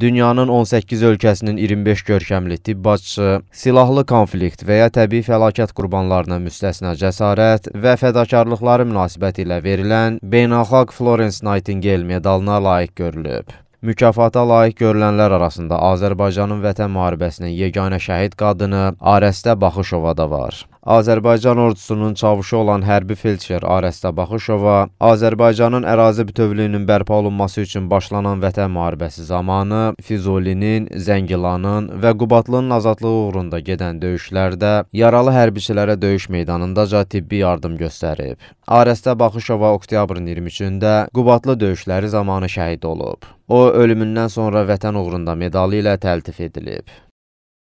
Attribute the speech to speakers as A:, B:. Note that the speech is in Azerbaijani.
A: Dünyanın 18 ölkəsinin 25 görkəmli tibbacısı, silahlı konflikt və ya təbii fəlakət qurbanlarına müstəsna cəsarət və fədakarlıqları münasibətilə verilən Beynəlxalq Florence Nightingale medalına layiq görülüb. Mükafata layiq görülənlər arasında Azərbaycanın vətən müharibəsinin yeganə şəhid qadını Arəstə Baxışova da var. Azərbaycan ordusunun çavuşu olan hərbi felçer Arəstə Baxışova Azərbaycanın ərazi bütövlüyünün bərpa olunması üçün başlanan vətən müharibəsi zamanı Füzulinin, Zəngilanın və Qubatlının azadlığı uğrunda gedən döyüşlərdə yaralı hərbiçilərə döyüş meydanındaca tibbi yardım göstərib. Arəstə Baxışova oktyabrın 23-də Qubatlı döyüşləri zamanı şəhid olub. O ölümündən sonra vətən uğrunda medalı ilə təltif edilib.